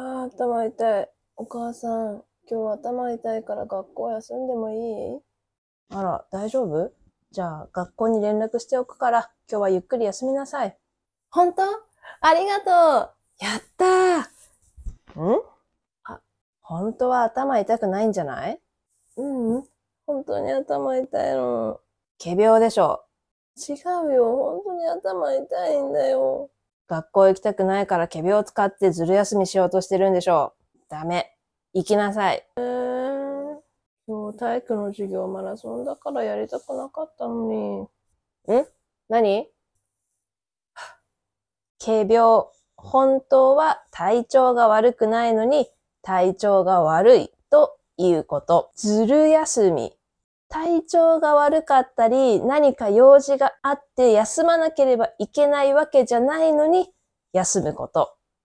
ああ、頭痛い。お母さん、今日頭痛いから学校休んでもいいあら、大丈夫じゃあ、学校に連絡しておくから、今日はゆっくり休みなさい。本当ありがとうやったーんあ、本当は頭痛くないんじゃないうん、本当に頭痛いの。仮病でしょ。違うよ、本当に頭痛いんだよ。学校行きたくないから毛病を使ってずる休みしようとしてるんでしょう。ダメ。行きなさい。えー、今日体育の授業マラソンだからやりたくなかったのに。ん何軽病。本当は体調が悪くないのに体調が悪いということ。ずる休み。体調が悪かったり、何か用事があって休まなければいけないわけじゃないのに、休むこと。